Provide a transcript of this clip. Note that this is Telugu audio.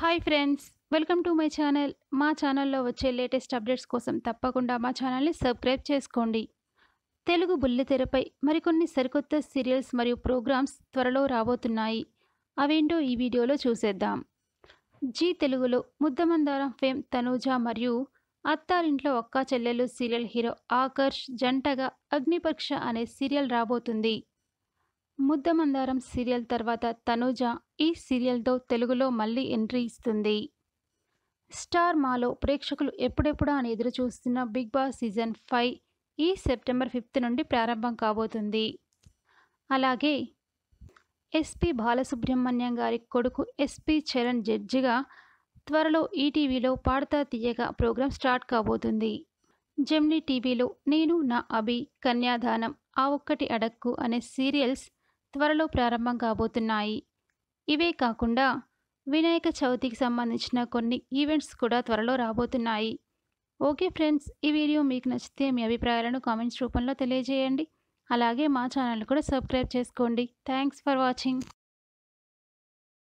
hi friends welcome to my channel మా ఛానల్లో వచ్చే లేటెస్ట్ అప్డేట్స్ కోసం తప్పకుండా మా ఛానల్ని సబ్స్క్రైబ్ చేసుకోండి తెలుగు బుల్లితెరపై మరికొన్ని సరికొత్త సీరియల్స్ మరియు ప్రోగ్రామ్స్ త్వరలో రాబోతున్నాయి అవేంటో ఈ వీడియోలో చూసేద్దాం జీ తెలుగులో ముద్దమందారం ఫేమ్ తనూజ మరియు అత్తారింట్లో ఒక్క చెల్లెలు సీరియల్ హీరో ఆకర్ష్ జంటగా అగ్నిపక్ష అనే సీరియల్ రాబోతుంది ముద్దమందారం సీరియల్ తర్వాత తనూజ ఈ సీరియల్తో తెలుగులో మళ్ళీ ఎంట్రీ ఇస్తుంది స్టార్ మాలో ప్రేక్షకులు ఎప్పుడెప్పుడా అని ఎదురు చూస్తున్న బిగ్ బాస్ సీజన్ ఫైవ్ ఈ సెప్టెంబర్ ఫిఫ్త్ నుండి ప్రారంభం కాబోతుంది అలాగే ఎస్పి బాలసుబ్రహ్మణ్యం గారి కొడుకు ఎస్పి చరణ్ జడ్జిగా త్వరలో ఈటీవీలో పాడతా తీయగా ప్రోగ్రాం స్టార్ట్ కాబోతుంది జెమ్ని టీవీలో నేను నా అభి కన్యాదానం ఆ ఒక్కటి అడక్కు అనే సీరియల్స్ త్వరలో ప్రారంభం కాబోతున్నాయి ఇవే కాకుండా వినాయక చవితికి సంబంధించిన కొన్ని ఈవెంట్స్ కూడా త్వరలో రాబోతున్నాయి ఓకే ఫ్రెండ్స్ ఈ వీడియో మీకు నచ్చితే మీ అభిప్రాయాలను కామెంట్స్ రూపంలో తెలియజేయండి అలాగే మా ఛానల్ కూడా సబ్స్క్రైబ్ చేసుకోండి థ్యాంక్స్ ఫర్ వాచింగ్